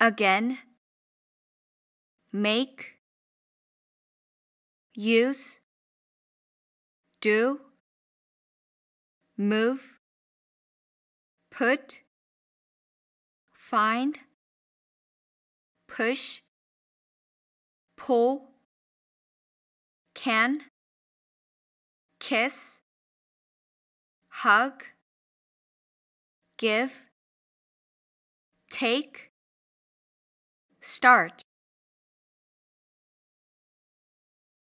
again, make, use, do, move, put, find, push, pull, can, kiss, hug, give, take, start